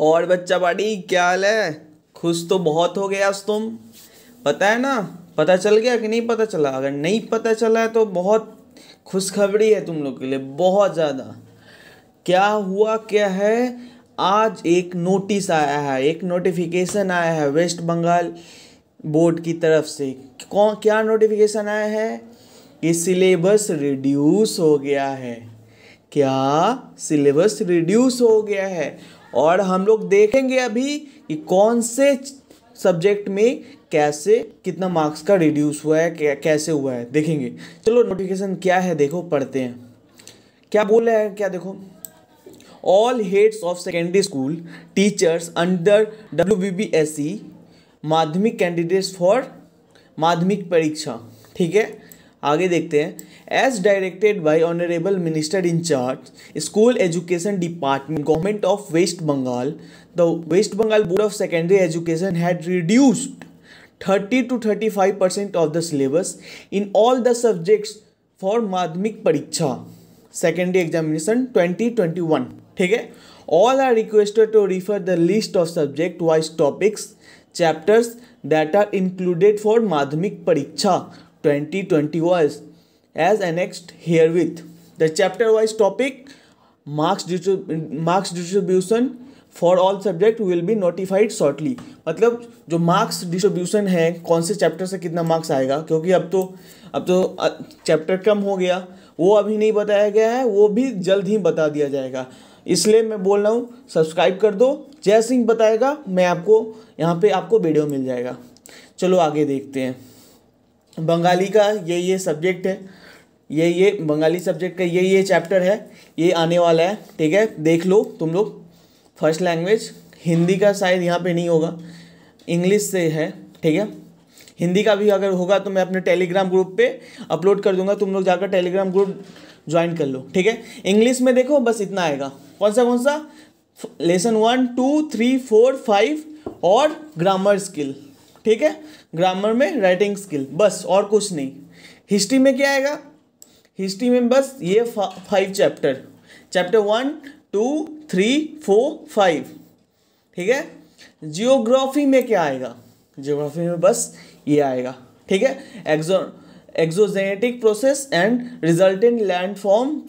और बच्चा बाड़ी क्या हाल है खुश तो बहुत हो गया तुम पता है ना पता चल गया कि नहीं पता चला अगर नहीं पता चला है तो बहुत खुशखबरी है तुम लोग के लिए बहुत ज़्यादा क्या हुआ क्या है आज एक नोटिस आया है एक नोटिफिकेशन आया है वेस्ट बंगाल बोर्ड की तरफ से कौन क्या नोटिफिकेशन आया है कि सिलेबस रिड्यूस हो गया है क्या सिलेबस रिड्यूस हो गया है और हम लोग देखेंगे अभी कि कौन से सब्जेक्ट में कैसे कितना मार्क्स का रिड्यूस हुआ है कैसे हुआ है देखेंगे चलो नोटिफिकेशन क्या है देखो पढ़ते हैं क्या बोल रहे हैं क्या देखो all heads of secondary school teachers under W B B S C Madhyamik candidates for माध्यमिक परीक्षा ठीक है आगे देखते हैं as directed by honorable minister in charge school education department government of west bengal the west bengal board of secondary education had reduced 30 to 35 percent of the syllabus in all the subjects for madhyamik pariksha secondary examination 2021 Okay, all are requested to refer the list of subject wise topics chapters that are included for madhyamik pariksha 2021 as annexed herewith. The chapter wise topic marks marks distribution for all subject will be notified shortly मतलब जो marks distribution है कौन से chapter से कितना marks आएगा क्योंकि अब तो अब तो चैप्टर कम हो गया वो अभी नहीं बताया गया है वो भी जल्द ही बता दिया जाएगा इसलिए मैं बोल रहा हूँ सब्सक्राइब कर दो जय सिंह बताएगा मैं आपको यहाँ पर आपको वीडियो मिल जाएगा चलो आगे देखते हैं बंगाली का ये ये सब्जेक्ट है ये ये बंगाली सब्जेक्ट का ये ये चैप्टर है ये आने वाला है ठीक है देख लो तुम लोग फर्स्ट लैंग्वेज हिंदी का शायद यहाँ पे नहीं होगा इंग्लिश से है ठीक है हिंदी का भी अगर होगा तो मैं अपने टेलीग्राम ग्रुप पे अपलोड कर दूंगा तुम लोग जाकर टेलीग्राम ग्रुप ज्वाइन कर लो ठीक है इंग्लिश में देखो बस इतना आएगा कौन सा कौन सा lesson one two three four five और ग्रामर स्किल ठीक है ग्रामर में राइटिंग स्किल बस और कुछ नहीं हिस्ट्री में क्या आएगा हिस्ट्री में बस ये फा, five chapter chapter one two three four five ठीक है जियोग्राफी में क्या आएगा जियोग्राफी में बस ये आएगा ठीक है exo exogenetic process and resultant land form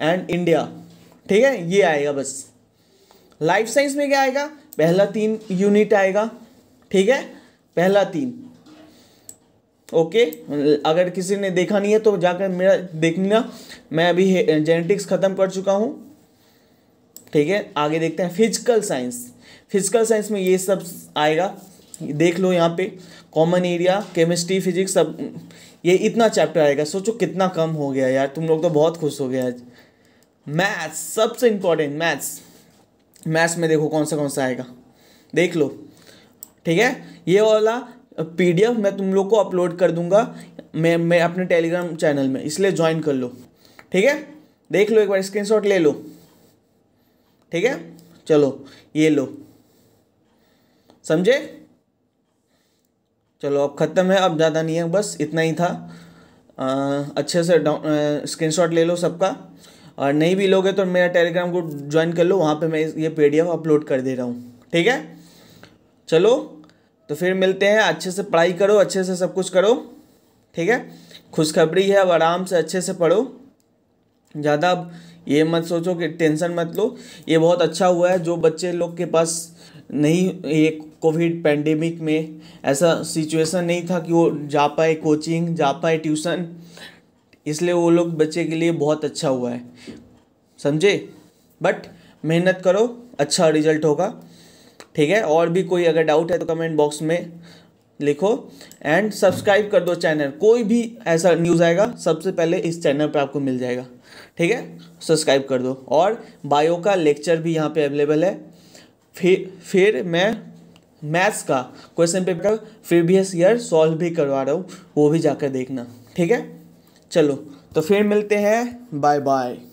and India ठीक है ये आएगा बस लाइफ साइंस में क्या आएगा पहला तीन यूनिट आएगा ठीक है पहला तीन ओके अगर किसी ने देखा नहीं है तो जाकर मेरा देख लिया मैं अभी जेनेटिक्स ख़त्म कर चुका हूँ ठीक है आगे देखते हैं फिजिकल साइंस फिजिकल साइंस में ये सब आएगा देख लो यहाँ पे कॉमन एरिया केमिस्ट्री फिजिक्स सब ये इतना चैप्टर आएगा सोचो कितना कम हो गया यार तुम लोग तो बहुत खुश हो गए आज मैथ्स सबसे इंपॉर्टेंट मैथ्स मैथ्स में देखो कौन सा कौन सा आएगा देख लो ठीक है ये वाला पीडीएफ मैं तुम लोग को अपलोड कर दूंगा मैं मैं अपने टेलीग्राम चैनल में इसलिए ज्वाइन कर लो ठीक है देख लो एक बार स्क्रीनशॉट ले लो ठीक है चलो ये लो समझे चलो अब ख़त्म है अब ज़्यादा नहीं है बस इतना ही था आ, अच्छे से स्क्रीनशॉट ले लो सबका और नहीं भी लोगे तो मेरा टेलीग्राम ग्रुप ज्वाइन कर लो वहाँ पे मैं ये पीडीएफ अपलोड कर दे रहा हूँ ठीक है चलो तो फिर मिलते हैं अच्छे से पढ़ाई करो अच्छे से सब कुछ करो ठीक है खुशखबरी है अब आराम से अच्छे से पढ़ो ज़्यादा अब ये मत सोचो कि टेंशन मत लो ये बहुत अच्छा हुआ है जो बच्चे लोग के पास नहीं ये कोविड पेंडेमिक में ऐसा सिचुएशन नहीं था कि वो जा पाए कोचिंग जा पाए ट्यूशन इसलिए वो लोग बच्चे के लिए बहुत अच्छा हुआ है समझे बट मेहनत करो अच्छा रिजल्ट होगा ठीक है और भी कोई अगर डाउट है तो कमेंट बॉक्स में लिखो एंड सब्सक्राइब कर दो चैनल कोई भी ऐसा न्यूज़ आएगा सबसे पहले इस चैनल पर आपको मिल जाएगा ठीक है सब्सक्राइब कर दो और बायो का लेक्चर भी यहाँ पे अवेलेबल है फिर फिर मैं मैथ्स का क्वेश्चन पेपर का प्रीवियस ईयर सॉल्व भी करवा रहा हूँ वो भी जाकर देखना ठीक है चलो तो फिर मिलते हैं बाय बाय